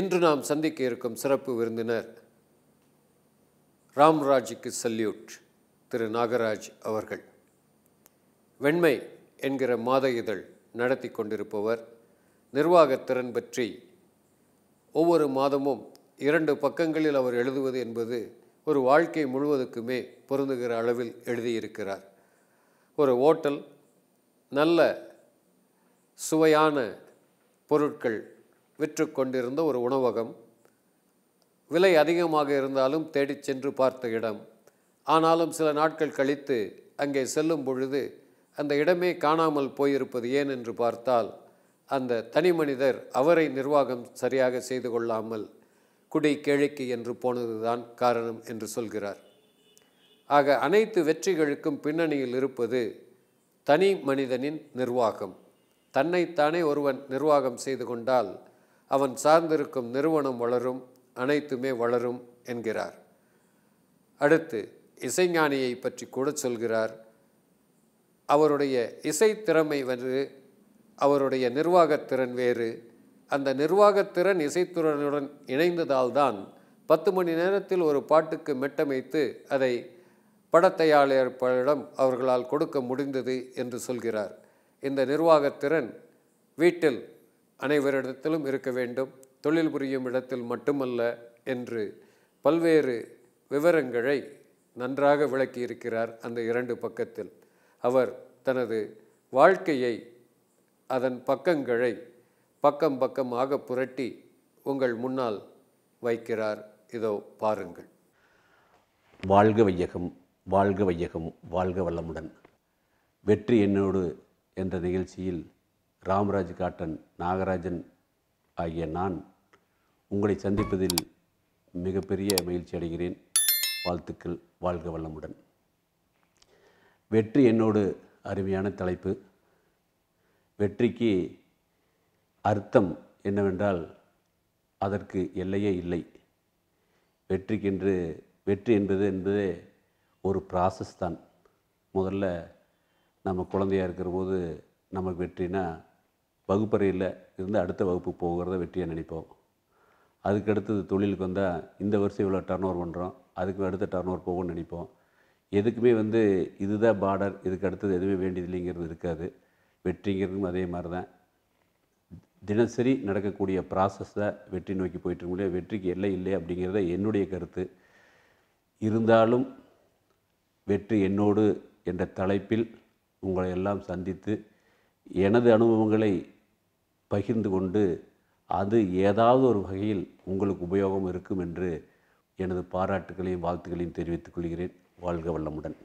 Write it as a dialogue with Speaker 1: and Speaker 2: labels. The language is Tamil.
Speaker 1: இன்று நாம் சந்திக்க இருக்கும் சிறப்பு விருந்தினர் ராம்ராஜுக்கு சல்யூட் திரு நாகராஜ் அவர்கள் வெண்மை என்கிற மாத இதழ் நடத்தி கொண்டிருப்பவர் நிர்வாகத்திறன் பற்றி ஒவ்வொரு மாதமும் இரண்டு பக்கங்களில் அவர் எழுதுவது என்பது ஒரு வாழ்க்கை முழுவதுக்குமே பொருந்துகிற அளவில் எழுதியிருக்கிறார் ஒரு ஓட்டல் நல்ல சுவையான பொருட்கள் விற்று கொண்டிருந்த ஒரு உணவகம் விலை அதிகமாக இருந்தாலும் தேடிச் சென்று பார்த்த இடம் ஆனாலும் சில நாட்கள் கழித்து அங்கே செல்லும் பொழுது அந்த இடமே காணாமல் போயிருப்பது ஏன் என்று பார்த்தால் அந்த தனி மனிதர் அவரை நிர்வாகம் சரியாக செய்து கொள்ளாமல் குடி கேளிக்கை என்று போனதுதான் காரணம் என்று சொல்கிறார் ஆக அனைத்து வெற்றிகளுக்கும் பின்னணியில் இருப்பது தனி மனிதனின் நிர்வாகம் தன்னைத்தானே ஒருவன் நிர்வாகம் செய்து கொண்டால் அவன் சார்ந்திருக்கும் நிறுவனம் வளரும் அனைத்துமே வளரும் என்கிறார் அடுத்து இசைஞானியை பற்றி கூட சொல்கிறார் அவருடைய இசை திறமை வந்து அவருடைய நிர்வாகத்திறன் வேறு அந்த நிர்வாகத்திறன் இசைத்துறனுடன் இணைந்ததால்தான் பத்து மணி நேரத்தில் ஒரு பாட்டுக்கு மெட்டமைத்து அதை படத்தையாளர்களிடம் அவர்களால் கொடுக்க முடிந்தது என்று சொல்கிறார் இந்த நிர்வாகத்திறன் வீட்டில் அனைவரிடத்திலும் இருக்க வேண்டும் தொழில் புரியும் இடத்தில் மட்டுமல்ல என்று பல்வேறு விவரங்களை நன்றாக விளக்கியிருக்கிறார் அந்த இரண்டு பக்கத்தில் அவர் தனது வாழ்க்கையை அதன் பக்கங்களை பக்கம் பக்கமாக புரட்டி உங்கள் முன்னால் வைக்கிறார் இதோ பாருங்கள்
Speaker 2: வாழ்க வையகம் வாழ்க வையகம் வாழ்க வல்லமுடன் வெற்றி என்னோடு என்ற நிகழ்ச்சியில் ராமராஜ் காட்டன் நாகராஜன் ஆகிய நான் உங்களை சந்திப்பதில் மிகப்பெரிய மகிழ்ச்சி அடைகிறேன் வாழ்த்துக்கள் வாழ்க வல்லமுடன் வெற்றி என்னோடு அருமையான தலைப்பு வெற்றிக்கு அர்த்தம் என்னவென்றால் அதற்கு எல்லையே இல்லை வெற்றிக்கென்று வெற்றி என்பது என்பதே ஒரு ப்ராசஸ் தான் முதல்ல நம்ம குழந்தையாக இருக்கிற போது நமக்கு வெற்றினா வகுப்பறையில் இருந்து அடுத்த வகுப்பு போகிறத வெற்றியாக நினைப்போம் அதுக்கு அடுத்தது தொழிலுக்கு வந்தால் இந்த வருஷம் இவ்வளோ டர்ன் ஓவர் பண்ணுறோம் அதுக்கு அடுத்த டர்ன் ஓவர் போகும்னு நினைப்போம் எதுக்குமே வந்து இதுதான் பார்டர் இதுக்கு அடுத்தது எதுவுமே வேண்டியது இல்லைங்கிறது இருக்காது வெற்றிங்கிறதும் அதே மாதிரி தான் தினசரி நடக்கக்கூடிய ப்ராசஸ் தான் வெற்றி நோக்கி போயிட்டு முடியாது வெற்றிக்கு எல்லை இல்லை அப்படிங்கிறத என்னுடைய கருத்து இருந்தாலும் வெற்றி என்னோடு என்ற தலைப்பில் உங்களை எல்லாம் சந்தித்து எனது அனுபவங்களை பகிர்ந்து கொண்டு அது ஏதாவது ஒரு வகையில் உங்களுக்கு உபயோகம் இருக்கும் என்று எனது பாராட்டுகளையும் வாழ்த்துக்களையும் தெரிவித்துக் கொள்கிறேன் வாழ்க வல்லமுடன்